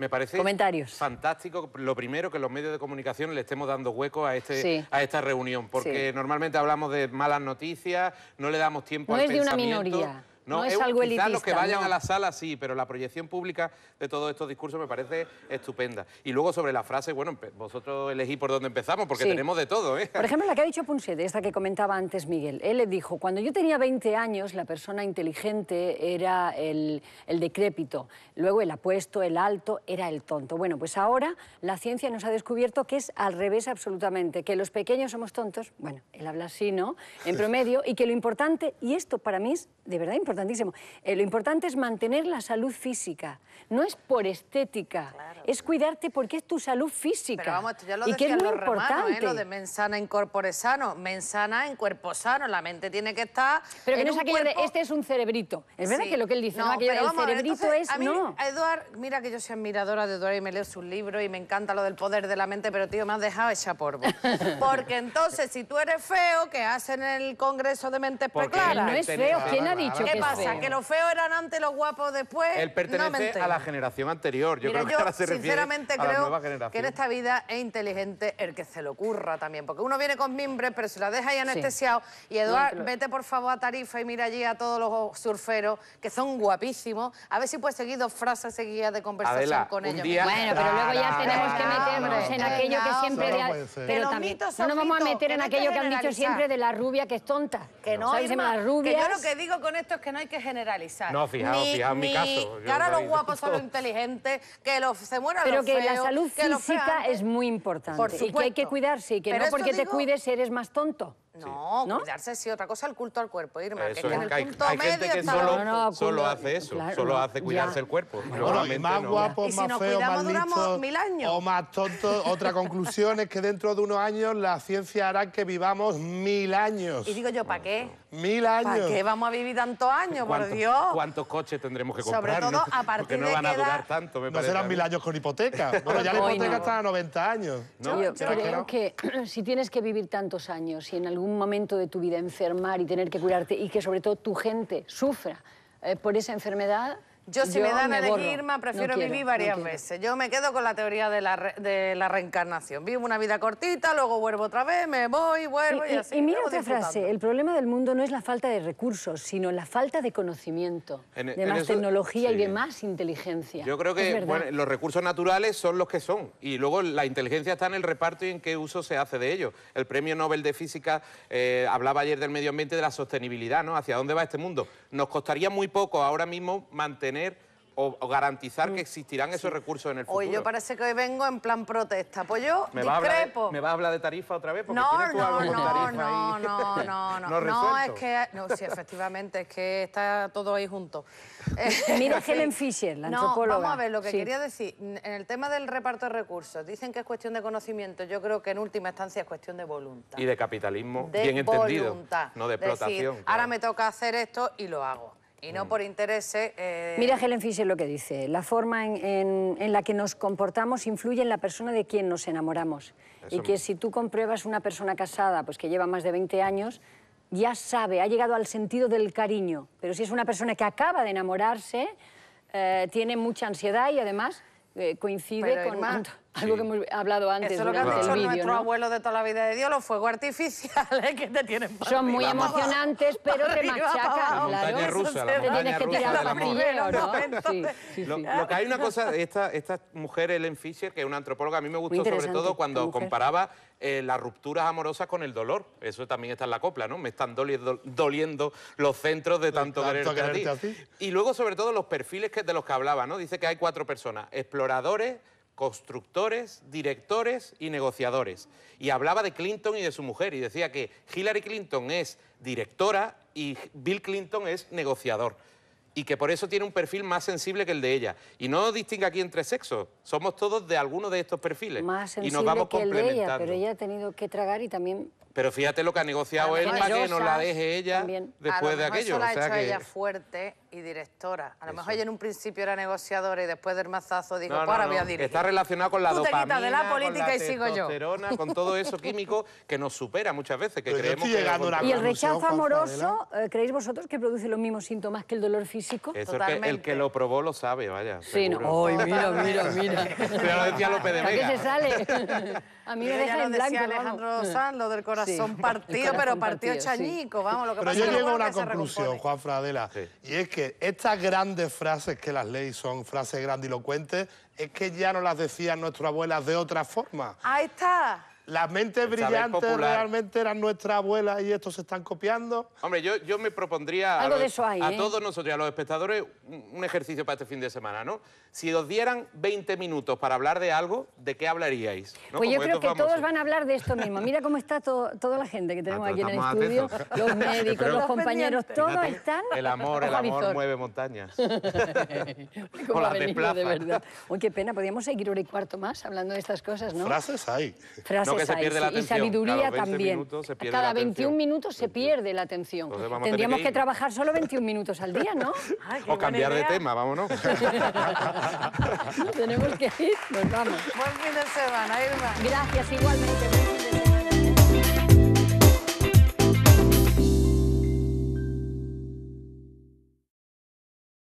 Me parece fantástico, lo primero, que los medios de comunicación le estemos dando hueco a, este, a esta reunión, porque normalmente hablamos de malas noticias, no le damos tiempo no al es De una minoría. No, es, algo elitista. los que vayan a la sala sí, pero la proyección pública de todos estos discursos me parece estupenda. Y luego sobre la frase, bueno, vosotros elegí por dónde empezamos, porque tenemos de todo. ¿eh? Por ejemplo, la que ha dicho de esta que comentaba antes Miguel. Él le dijo, cuando yo tenía 20 años, la persona inteligente era el, el decrépito, luego el apuesto, el alto, era el tonto. Bueno, pues ahora la ciencia nos ha descubierto que es al revés absolutamente, que los pequeños somos tontos, bueno, él habla así, ¿no? En promedio, y que lo importante, y esto para mí es de verdad importante, eh, lo importante es mantener la salud física. No es por estética, es cuidarte porque es tu salud física. Pero vamos, ya lo y que es ¿eh? lo importante. no ¿eh? de mensana en corpore sano, mensana en cuerpo sano. La mente tiene que estar. Pero que en no es este es un cerebrito. Es verdad que lo que él dice, no, no aquello cerebrito es. A mí, no. Eduard, mira que yo soy admiradora de Eduard y me leo sus libros y me encanta lo del poder de la mente, pero tío, me has dejado hecha porbo. porque entonces, si tú eres feo, ¿qué hacen el congreso de mentes preclaras. No es feo. ¿Quién ha dicho que pasa? ¿Que los feos eran antes, los guapos después? Él pertenece a la generación anterior. Yo creo que creo que en esta vida es inteligente el que se lo ocurra también. Porque uno viene con mimbres pero se la deja ahí anestesiado. Y Eduard, vete por favor a Tarifa y mira allí a todos los surferos, que son guapísimos. A ver si puedes seguir dos frases seguidas de conversación con ellos. Bueno, pero luego ya tenemos que meternos en aquello que siempre... Pero también no nos vamos a meter en aquello que han dicho siempre de la rubia que es tonta. Que no, hay yo lo que digo con esto es que no hay que generalizar. No, fijaos, ni, mi caso. Que ahora los guapos son inteligentes, que los, se mueran Pero que la salud física es muy importante. Por y que hay que cuidarse y que no porque te cuides eres más tonto. No, cuidarse sí, otra cosa el culto al cuerpo, Irma. Eso que es, en el hay, punto medio gente que solo, solo hace eso, solo hace cuidarse el cuerpo. Bueno, y más guapo, y si más feo, más mil años. o más tonto. Otra conclusión es que dentro de unos años la ciencia hará que vivamos mil años. Y digo yo, ¿para qué? Mil años. ¿Para qué vamos a vivir tantos años, por Dios? ¿Cuántos coches tendremos que comprar? Sobre todo a partir no de van a durar tanto, No serán mil años con hipoteca. Bueno, ya la hipoteca está a 90 años. Yo creo que si tienes que vivir tantos años y en algún un momento de tu vida enfermar y tener que curarte y que sobre todo tu gente sufra eh, por esa enfermedad, yo si me dan a elegir, prefiero vivir varias veces. Yo me quedo con la teoría de la, de la reencarnación. Vivo una vida cortita, luego vuelvo otra vez, me voy, vuelvo y, así. Y mira otra frase, el problema del mundo no es la falta de recursos, sino la falta de conocimiento, e, de más tecnología y de más inteligencia. Yo creo que los recursos naturales son los que son y luego la inteligencia está en el reparto y en qué uso se hace de ellos. El premio Nobel de Física eh, hablaba ayer del medio ambiente de la sostenibilidad, ¿no? ¿Hacia dónde va este mundo? Nos costaría muy poco ahora mismo mantener o, garantizar que mm. existirán esos recursos en el futuro. Hoy yo parece que vengo en plan protesta. Pues yo ¿Me discrepo. Va ¿Me vas a hablar de tarifa otra vez? no, no, no, no, no, no, no, no, es que... No, sí, efectivamente, es que está todo ahí junto. Mira Helen Fisher, la no, vamos a ver, lo que quería decir. En el tema del reparto de recursos, dicen que es cuestión de conocimiento. Yo creo que en última instancia es cuestión de voluntad. Y de capitalismo, de bien voluntad. entendido. No de explotación. ahora me toca hacer esto y lo hago. Y no por interés... Eh... Mira Helen Fisher lo que dice, la forma en, la que nos comportamos influye en la persona de quien nos enamoramos. y que si tú compruebas una persona casada pues que lleva más de 20 años, ya sabe, ha llegado al sentido del cariño. Pero si es una persona que acaba de enamorarse, eh, tiene mucha ansiedad y además eh, coincide con... Algo que hemos hablado antes. Eso es lo que han dicho nuestros abuelos de toda la vida de Dios, los fuegos artificiales que te tienen para Son muy emocionantes, pero te machacan. Rusa, la montaña rusa amor. ¿no? lo, que hay una cosa, esta, esta mujer, Ellen Fisher, que es una antropóloga, a mí me gustó sobre todo cuando comparaba eh, las rupturas amorosas con el dolor. Eso también está en la copla, ¿no? Me están doliendo, los centros de tanto, a ti. Y luego, sobre todo, los perfiles que, de los que hablaba, ¿no? Dice que hay cuatro personas, exploradores, constructores, directores y negociadores. Y hablaba de Clinton y de su mujer y decía que Hillary Clinton es directora y Bill Clinton es negociador. Y que por eso tiene un perfil más sensible que el de ella. Y no distingue aquí entre sexos. Somos todos de alguno de estos perfiles. Más sensible y nos vamos que el de ella, pero ella ha tenido que tragar y también pero fíjate lo que ha negociado él para que nos la deje ella después de aquello. A lo mejor eso la ha hecho que... ella fuerte y directora. A lo mejor ella en un principio era negociadora y después del mazazo dijo, pues ahora voy a dirigir. Está relacionado con la dopamina, de la política con la y sigo yo. con todo eso químico que nos supera muchas veces, que creemos que... y el rechazo amoroso, eh, ¿creéis vosotros que produce los mismos síntomas que el dolor físico? Eso el que lo probó lo sabe, vaya. Sí, no. Ay, mira, mira, mira. Pero lo decía López de Vega. ¿A qué se sale? A mí me deja en blanco. Alejandro Sanz, lo del corazón son partidos, partido, pero partido, chañico, vamos, lo que Pero yo llego a una conclusión, Juan Fradela, y es que estas grandes frases que las leí son frases grandilocuentes, es que ya no las decían nuestra abuela de otra forma. Ahí está. Las mentes brillantes realmente eran nuestra abuela y estos se están copiando. Hombre, yo, yo me propondría a, ¿eh? todos nosotros, y a los espectadores, un ejercicio para este fin de semana, ¿no? Si os dieran 20 minutos para hablar de algo, ¿de qué hablaríais? Pues yo creo que todos van a hablar de esto mismo. Mira cómo está toda la gente que tenemos ah, aquí en el estudio. Los médicos, los compañeros, todos están... El amor, el amor mueve montañas. o la De verdad. Uy, qué pena, podríamos seguir hora y cuarto más hablando de estas cosas, ¿no? Frases hay. Y sabiduría también. cada 21 minutos se pierde la atención. Tendríamos que, trabajar solo 21 minutos al día, ¿no? o cambiar de tema, vámonos. Tenemos que ir, nos vamos. Buen fin de semana, Irma. Gracias, igualmente.